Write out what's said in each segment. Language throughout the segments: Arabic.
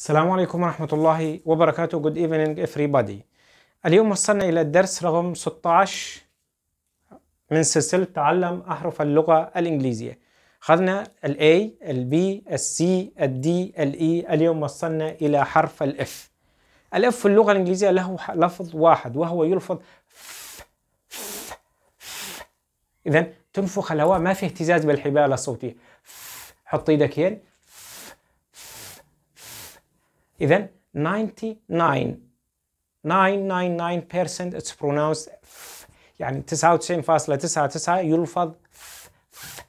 السلام عليكم ورحمة الله وبركاته Good evening everybody اليوم وصلنا إلى الدرس رقم 16 من سلسلة تعلم أحرف اللغة الإنجليزية خذنا ال A ال B ال C ال D ال E اليوم وصلنا إلى حرف ال F ال F في اللغة الإنجليزية له لفظ واحد وهو يلفظ إذا تنفخ الهواء ما في اهتزاز بالحبال الصوتية حط إيدك هنا إذا 99 999% it's pronounced ف يعني 99.99 يلفظ ف ف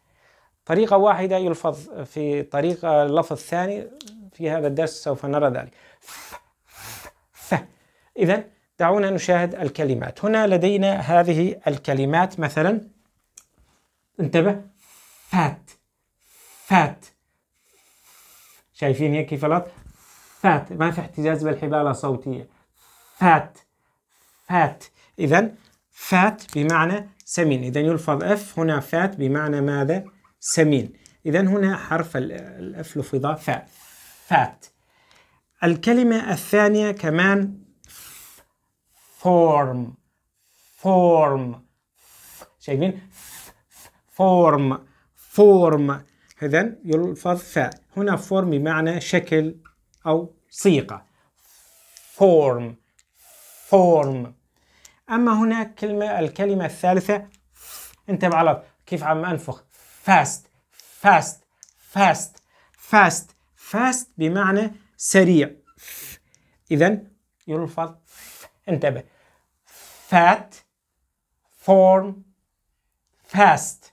طريقة واحدة يلفظ في طريقة لفظ ثاني في هذا الدرس سوف نرى ذلك ف ف إذا دعونا نشاهد الكلمات هنا لدينا هذه الكلمات مثلا انتبه فات فات شايفين هيك كيف فات ما في احتجاز بالحبالة صوتية فات فات إذا فات بمعنى سمين إذا يلفظ اف هنا فات بمعنى ماذا سمين إذا هنا حرف الاف لفظ فات فات الكلمة الثانية كمان فورم فورم شايفين فورم فورم إذا يلفظ فاء هنا فورم بمعنى شكل أو صيغة form form أما هنا كلمة الكلمة الثالثة انتبه على كيف عم أنفخ fast fast fast fast fast بمعنى سريع إذا يلفظ انتبه fat form fast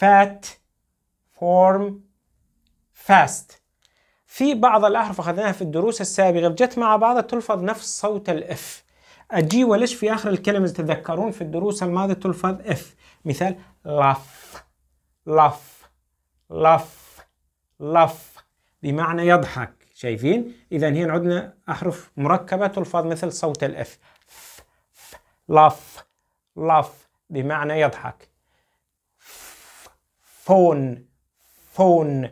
fat form fast في بعض الأحرف أخذناها في الدروس السابقة جت مع بعضها تلفظ نفس صوت الإف أجي ولش في آخر الكلمة تتذكرون في الدروس الماضية تلفظ إف مثال لف لف لف لف بمعنى يضحك شايفين إذا هنا عندنا أحرف مركبة تلفظ مثل صوت الإف لف لف بمعنى يضحك فون فون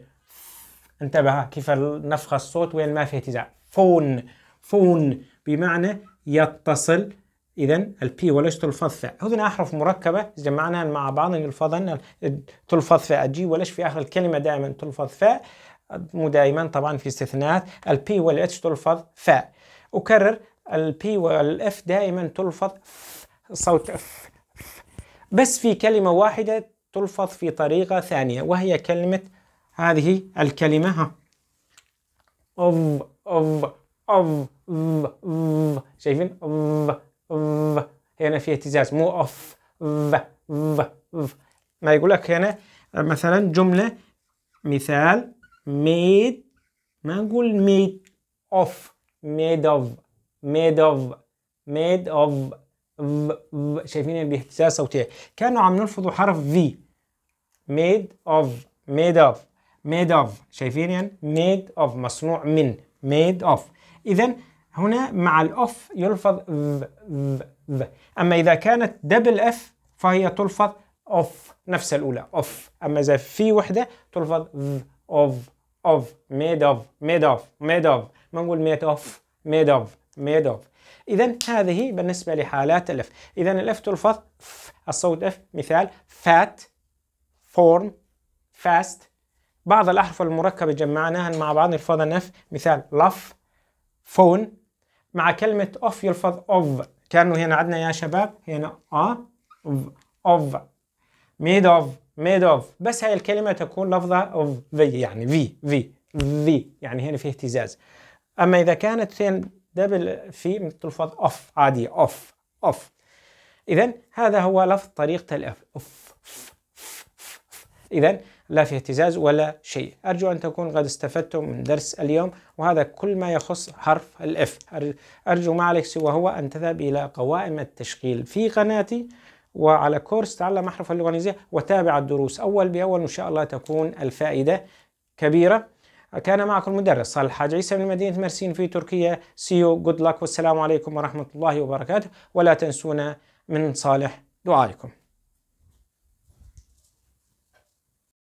انتبه كيف نفخ الصوت وين ما في اهتزاز فون فون بمعنى يتصل اذا البي والاش تلفظ فاء هذنا احرف مركبه جمعناها مع بعض يلفظن تلفظ فاء الجي والاش في اخر الكلمه دائما تلفظ فاء مو دائما طبعا في استثناءات البي والاتش تلفظ فاء اكرر البي والاف دائما تلفظ صوت اف بس في كلمه واحده تلفظ في طريقه ثانيه وهي كلمه هذه الكلمة ها أوف أوف أوف أوف شايفين أوف أوف هنا في اهتزاز مو أوف ض ض ما يقول لك هنا مثلا جملة مثال made ما نقول made of made of made of made of شايفين باهتزاز صوتية كانوا عم نلفظوا حرف V made of made of ميد اوف شايفين يعني ميد اوف مصنوع من ميد اوف اذا هنا مع الاوف يلفظ ذ ذ ذ اما اذا كانت دبل اف فهي تلفظ اوف نفس الاولى اوف اما اذا في وحده تلفظ ذ اوف اوف ميد اوف ميد اوف ميد اوف ما نقول ميد اوف ميد اوف ميد اوف اذا هذه بالنسبه لحالات الاف اذا الاف تلفظ الصوت اف مثال فات فورم فاست بعض الأحرف المركبة جمعناها مع بعض الفاظ نف مثال لف فون مع كلمة أوف يلفظ أوف كأنه هنا عندنا يا شباب هنا أ أوف أوف ميد أوف ميد أوف بس هاي الكلمة تكون لفظة أوف في يعني في في في يعني هنا في اهتزاز أما إذا كانت دبل في تلفظ أوف عادية أوف أوف إذا هذا هو لفظ طريقة الأف أوف إذا لا في اهتزاز ولا شيء أرجو أن تكون قد استفدتم من درس اليوم وهذا كل ما يخص حرف الإف أرجو ما عليك سوى هو أن تذهب إلى قوائم التشغيل في قناتي وعلى كورس تعلم أحرف اللغة الإنجليزية وتابع الدروس أول بأول إن شاء الله تكون الفائدة كبيرة كان معكم المدرس صالح حاج عيسى من مدينة مرسين في تركيا سيو جود لك والسلام عليكم ورحمة الله وبركاته ولا تنسونا من صالح دعائكم